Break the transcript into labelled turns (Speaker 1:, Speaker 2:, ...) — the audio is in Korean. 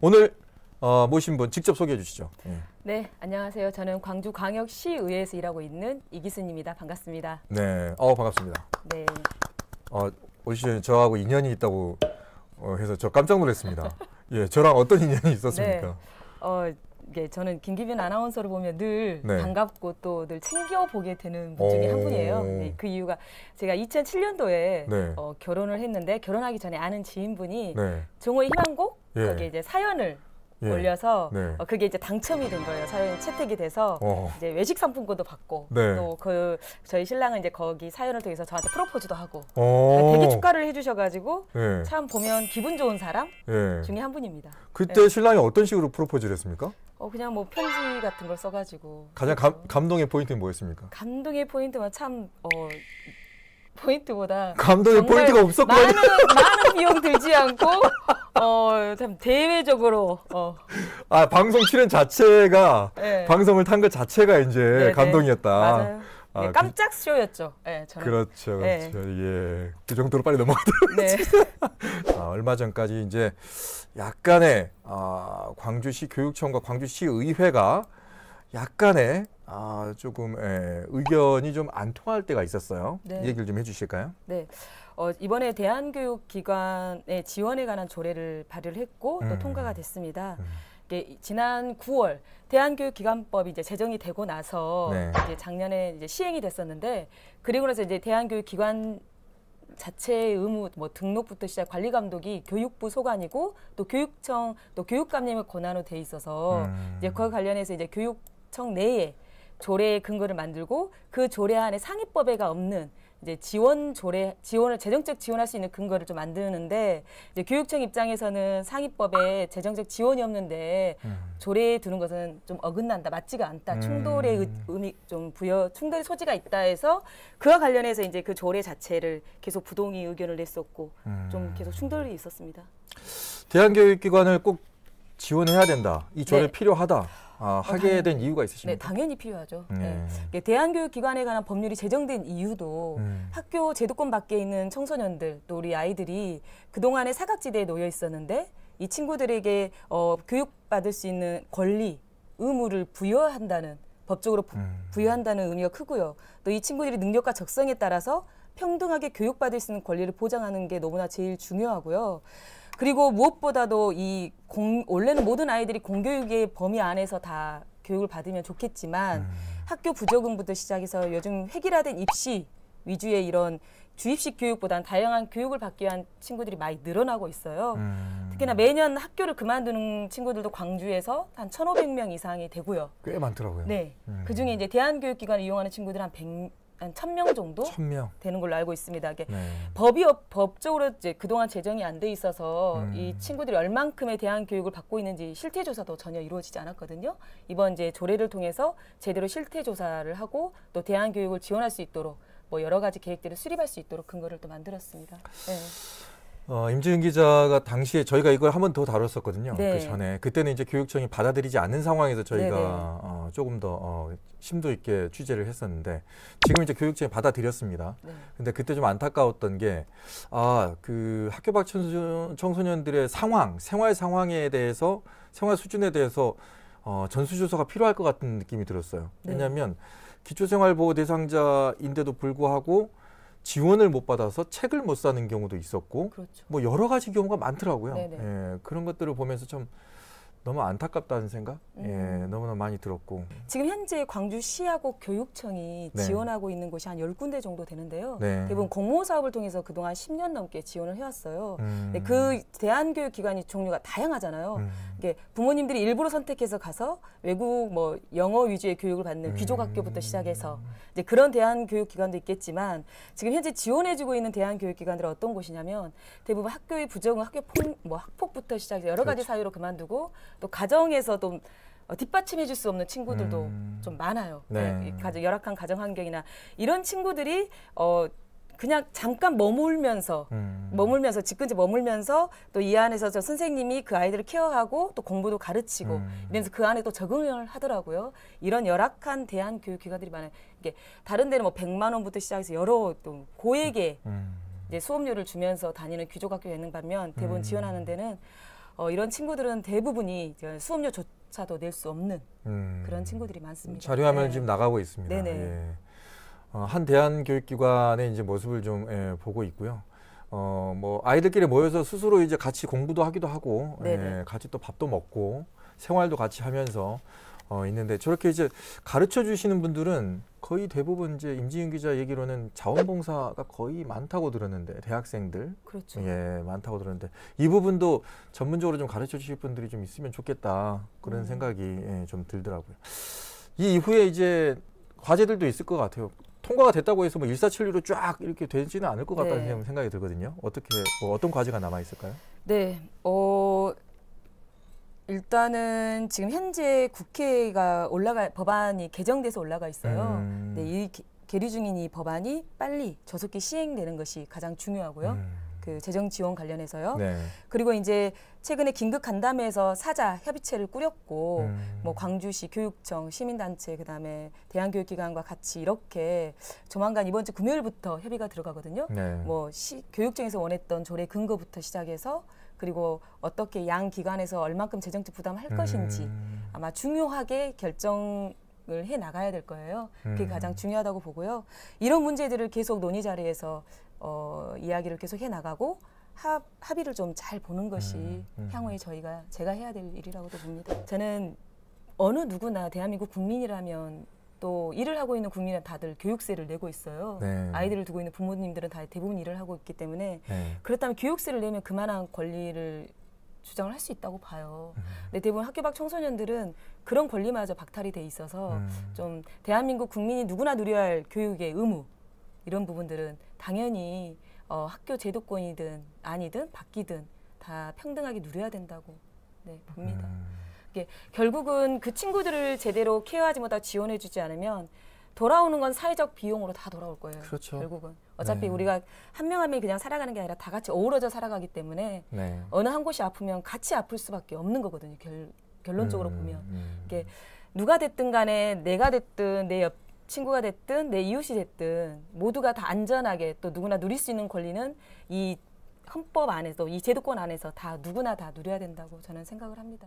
Speaker 1: 오늘 어, 모신 분 직접 소개해 주시죠. 음.
Speaker 2: 네, 안녕하세요. 저는 광주광역시의회에서 일하고 있는 이기순입니다. 반갑습니다.
Speaker 1: 네, 어 반갑습니다. 네. 어, 오시죠. 저하고 인연이 있다고 어, 해서 저 깜짝 놀랐습니다. 예, 저랑 어떤 인연이 있었습니까? 네.
Speaker 2: 어, 예, 저는 김기빈 아나운서를 보면 늘 네. 반갑고 또 늘 챙겨보게 되는 분 중에 한 분이에요. 네, 그 이유가 제가 2007년도에 네. 어, 결혼을 했는데 결혼하기 전에 아는 지인분이 네. 종호의 희망곡 예. 거기에 이제 사연을 예. 올려서 네. 어, 그게 이제 당첨이 된 거예요. 사연이 채택이 돼서 어. 이제 외식 상품권도 받고 네. 또그 저희 신랑은 이제 거기 사연을 통해서 저한테 프로포즈도 하고 어. 아, 되게 축가를 해주셔가지고 예. 참 보면 기분 좋은 사람 예. 중에 한 분입니다. 그때 예. 신랑이
Speaker 1: 어떤 식으로 프로포즈를 했습니까?
Speaker 2: 어 그냥 뭐 편지 같은 걸 써가지고
Speaker 1: 가장 감, 그렇죠. 감동의 포인트는 뭐였습니까?
Speaker 2: 감동의 포인트만 참어 포인트보다
Speaker 1: 감독이 포인트가 없었고
Speaker 2: 많은, 비용 들지 않고 어참 대외적으로 어아
Speaker 1: 방송 출연 자체가 네. 방송을 탄 것 자체가 이제 네네. 네. 감동이었다. 맞아요. 아, 네, 그 깜짝
Speaker 2: 쇼였죠. 예, 네, 그렇죠, 네. 그렇죠.
Speaker 1: 예, 그 정도로 빨리 넘어가도록. 네. 아, 얼마 전까지 이제 약간의 아, 광주시 교육청과 광주시 의회가 약간의 아, 조금 에, 예, 의견이 좀 안 통할 때가 있었어요. 네. 얘기를 좀 해주실까요?
Speaker 2: 네. 어, 이번에 대한교육기관의 지원에 관한 조례를 발의를 했고 음. 또 통과가 됐습니다. 음. 이게 지난 9월 대한교육기관법이 이제 제정이 되고 나서 네. 이제 작년에 이제 시행이 됐었는데 그리고 나서 이제 대한교육기관 자체의 의무 뭐 등록부터 시작 관리 감독이 교육부 소관이고 또 교육청 또 교육감님의 권한으로 돼 있어서 음. 이제 그와 관련해서 이제 교육청 내에 조례의 근거를 만들고 그 조례 안에 상위법에가 없는 이제 지원 조례 지원을 재정적 지원할 수 있는 근거를 좀 만드는데 이제 교육청 입장에서는 상위법에 재정적 지원이 없는데 음. 조례에 두는 것은 좀 어긋난다 맞지가 않다 음. 충돌의 의미 좀 부여 충돌의 소지가 있다 해서 그와 관련해서 이제 그 조례 자체를 계속 부동의 의견을 냈었고 음. 좀 계속 충돌이 있었습니다.
Speaker 1: 대한교육기관을 꼭 지원해야 된다. 이 조례 네. 필요하다. 아, 어, 하게 된 이유가 있으십니까? 네, 당연히 필요하죠. 네. 네.
Speaker 2: 대한교육기관에 관한 법률이 제정된 이유도 음. 학교 제도권 밖에 있는 청소년들 또 우리 아이들이 그동안에 사각지대에 놓여 있었는데 이 친구들에게 어, 교육받을 수 있는 권리, 의무를 부여한다는 법적으로 부, 음. 부여한다는 의미가 크고요. 또 이 친구들이 능력과 적성에 따라서 평등하게 교육받을 수 있는 권리를 보장하는 게 너무나 제일 중요하고요. 그리고 무엇보다도 이 공, 원래는 모든 아이들이 공교육의 범위 안에서 다 교육을 받으면 좋겠지만 음. 학교 부적응부터 시작해서 요즘 획일화된 입시 위주의 이런 주입식 교육보다는 다양한 교육을 받기 위한 친구들이 많이 늘어나고 있어요. 음. 특히나 매년 학교를 그만두는 친구들도 광주에서 한 1,500명 이상이 되고요.
Speaker 1: 꽤 많더라고요. 네. 음.
Speaker 2: 그중에 이제 대한교육기관을 이용하는 친구들 한 100, 한천명 정도 1000명. 되는 걸로 알고 있습니다. 이게 네. 법이 법적으로 이제 그동안 제정이 안 돼 있어서 음. 이 친구들이 얼만큼의 대한 교육을 받고 있는지 실태 조사도 전혀 이루어지지 않았거든요. 이번 이제 조례를 통해서 제대로 실태 조사를 하고 또 대한 교육을 지원할 수 있도록 뭐 여러 가지 계획들을 수립할 수 있도록 근거를 또 만들었습니다. 네.
Speaker 1: 어, 임지은 기자가 당시에 저희가 이걸 한번 더 다뤘었거든요. 그 네. 그 전에 그때는 이제 교육청이 받아들이지 않는 상황에서 저희가 네, 네. 어, 조금 더 어, 심도 있게 취재를 했었는데 지금 이제 교육청에 받아들였습니다. 네. 근데 그때 좀 안타까웠던 게 아 그 학교 밖 청소년들의 상황, 생활 상황에 대해서 생활 수준에 대해서 어, 전수조사가 필요할 것 같은 느낌이 들었어요. 네. 왜냐하면 기초생활보호 대상자인데도 불구하고 지원을 못 받아서 책을 못 사는 경우도 있었고 그렇죠. 뭐 여러 가지 경우가 많더라고요. 네 예, 그런 것들을 보면서 참 너무 안타깝다는 생각? 음. 예, 너무나 많이 들었고.
Speaker 2: 지금 현재 광주시하고 교육청이 네. 지원하고 있는 곳이 한 열군데 정도 되는데요. 네. 대부분 공모 사업을 통해서 그동안 10년 넘게 지원을 해왔어요. 음. 근그 대한교육 기관이 종류가 다양하잖아요. 음. 이게 부모님들이 일부러 선택해서 가서 외국 뭐 영어 위주의 교육을 받는 음. 귀족 학교부터 시작해서 이제 그런 대한교육 기관도 있겠지만 지금 현재 지원해주고 있는 대한교육 기관들은 어떤 곳이냐면 대부분 학교의 부정 학교 폭, 뭐 학폭부터 시작해서 여러 가지 그렇죠. 사유로 그만두고 또 가정에서도 어, 뒷받침해 줄 수 없는 친구들도 음. 좀 많아요. 네. 네 가정, 열악한 가정 환경이나 이런 친구들이 어 그냥 잠깐 머물면서 음. 머물면서 집 근처 머물면서 또 이 안에서 저 선생님이 그 아이들을 케어하고 또 공부도 가르치고 음. 이러면서 그 안에 또 적응을 하더라고요. 이런 열악한 대한 교육 기관들이 많아요. 이게 다른 데는 뭐 100만 원부터 시작해서 여러 또 고액의 음. 음. 이제 수업료를 주면서 다니는 귀족 학교 가 있는 반면 대본 부 음. 지원하는 데는 어, 이런 친구들은 대부분이 수업료조차도 낼 수 없는 음, 그런 친구들이 많습니다. 자료화면 네. 지금 나가고 있습니다. 네네. 예.
Speaker 1: 어, 한 대한교육기관의 이제 모습을 좀 예, 보고 있고요. 어, 뭐 아이들끼리 모여서 스스로 이제 같이 공부도 하기도 하고 예, 같이 또 밥도 먹고 생활도 같이 하면서 어, 있는데 저렇게 이제 가르쳐 주시는 분들은 거의 대부분 이제 임지윤 기자 얘기로는 자원봉사가 거의 많다고 들었는데 대학생들 그렇죠. 예 많다고 들었는데 이 부분도 전문적으로 좀 가르쳐 주실 분들이 좀 있으면 좋겠다 그런 음. 생각이 예, 좀 들더라고요. 이 이후에 이제 과제들도 있을 것 같아요. 통과가 됐다고 해서 뭐 일사천리로 쫙 이렇게 되지는 않을 것 같다는 네. 생각이 들거든요. 어떻게 뭐 어떤 과제가 남아 있을까요?
Speaker 2: 네, 어 일단은 지금 현재 국회가 올라가 법안이 개정돼서 올라가 있어요. 음. 네, 이 계류 중인 이 법안이 빨리 저속히 시행되는 것이 가장 중요하고요. 음. 그 재정 지원 관련해서요. 네. 그리고 이제 최근에 긴급 간담회에서 사자 협의체를 꾸렸고 음. 뭐 광주시 교육청 시민단체 그다음에 대한교육기관과 같이 이렇게 조만간 이번 주 금요일부터 협의가 들어가거든요. 네. 뭐 시, 교육청에서 원했던 조례 근거부터 시작해서 그리고 어떻게 양 기관에서 얼만큼 재정적 부담할 음. 것인지 아마 중요하게 결정 을해 나가야 될 거예요. 그게 음. 가장 중요하다고 보고요. 이런 문제들을 계속 논의 자리에서 어, 이야기를 계속 해 나가고 합, 합의를 좀 잘 보는 것이 음. 음. 향후에 저희가 제가 해야 될 일이라고도 봅니다. 저는 어느 누구나 대한민국 국민이라면 또 일을 하고 있는 국민은 다들 교육세를 내고 있어요. 네. 아이들을 두고 있는 부모님들은 다 대부분 일을 하고 있기 때문에 네. 그렇다면 교육세를 내면 그만한 권리를 주장을 할 수 있다고 봐요. 음. 근데 대부분 학교 밖 청소년들은 그런 권리마저 박탈이 돼 있어서 음. 좀 대한민국 국민이 누구나 누려야 할 교육의 의무 이런 부분들은 당연히 어, 학교 제도권이든 아니든 바뀌든 다 평등하게 누려야 된다고 네, 봅니다. 음. 그게 결국은 그 친구들을 제대로 케어하지 못하고 지원해주지 않으면 돌아오는 건 사회적 비용으로 다 돌아올 거예요. 그렇죠. 결국은 어차피 네. 우리가 한 명 한 명이 그냥 살아가는 게 아니라 다 같이 어우러져 살아가기 때문에 네. 어느 한 곳이 아프면 같이 아플 수밖에 없는 거거든요. 결, 결론적으로 음, 보면 음. 이게 누가 됐든 간에 내가 됐든 내 옆 친구가 됐든 내 이웃이 됐든 모두가 다 안전하게 또 누구나 누릴 수 있는 권리는 이 헌법 안에서 이 제도권 안에서 다 누구나 다 누려야 된다고 저는 생각을 합니다.